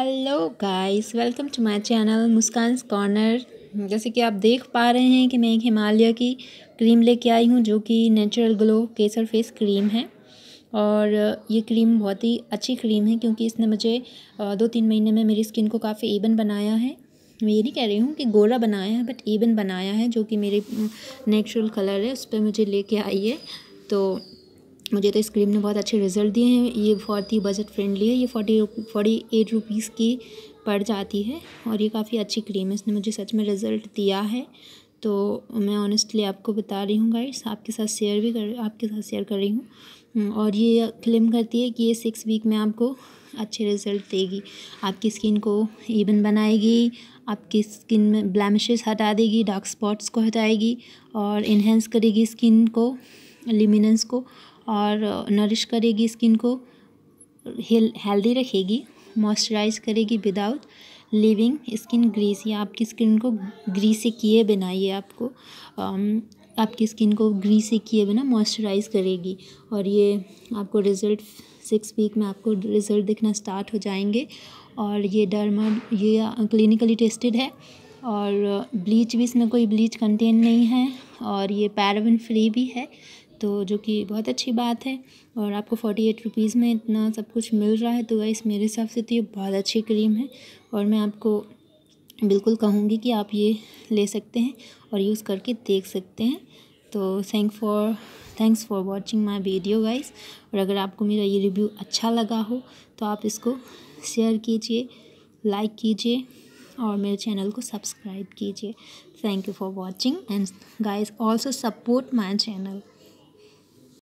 hello guys welcome to my channel Muskan corner जैसे कि आप देख पा रहे हैं कि मैं एक हिमालय की क्रीम लेके आई हूँ जो कि नेचुरल ग्लो केसर फेस क्रीम है और ये क्रीम बहुत ही अच्छी क्रीम है क्योंकि इसने मुझे दो तीन महीने में मेरी स्किन को काफ़ी ईबन बनाया है मैं ये नहीं कह रही हूँ कि गोरा बनाया है बट एबन बनाया है जो कि मेरे नेचुरल कलर है उस पर मुझे लेके आई है तो मुझे तो इस क्रीम ने बहुत अच्छे रिज़ल्ट दिए हैं ये बहुत ही बजट फ्रेंडली है ये फोर्टी फोर्टी एट रुपीज़ की पड़ जाती है और ये काफ़ी अच्छी क्रीम है इसने मुझे सच में रिज़ल्ट दिया है तो मैं ऑनेस्टली आपको बता रही हूँ गाइड्स आपके साथ शेयर भी कर आपके साथ शेयर कर रही हूँ हम्म, और ये क्लेम करती है कि ये सिक्स वीक में आपको अच्छे रिजल्ट देगी आपकी स्किन को इवन बनाएगी आपकी स्किन में ब्लैमिशेस हटा देगी डार्क स्पॉट्स को हटाएगी और इन्हेंस करेगी स्किन को लिमिनेंस को और नरिश करेगी स्किन को हेल्दी रखेगी मॉइस्चराइज करेगी विदाउट लिविंग स्किन ग्रीस या आपकी स्किन को ग्रीस से किए बिना ये आपको आपकी स्किन को ग्रीस से किए बिना मॉइस्चराइज करेगी और ये आपको रिज़ल्ट सिक्स वीक में आपको रिज़ल्ट दिखना स्टार्ट हो जाएंगे और ये डरमा ये क्लिनिकली टेस्टेड है और ब्लीच भी इसमें कोई ब्लीच कंटेन नहीं है और ये पैराबिन फ्री भी है तो जो कि बहुत अच्छी बात है और आपको फोर्टी एट रुपीज़ में इतना सब कुछ मिल रहा है तो गाइस मेरे हिसाब से तो ये बहुत अच्छी क्रीम है और मैं आपको बिल्कुल कहूँगी कि आप ये ले सकते हैं और यूज़ करके देख सकते हैं तो thank for thanks for watching my video guys और अगर आपको मेरा ये रिव्यू अच्छा लगा हो तो आप इसको शेयर कीजिए लाइक कीजिए और मेरे चैनल को सब्सक्राइब कीजिए thank you for watching and guys also support my channel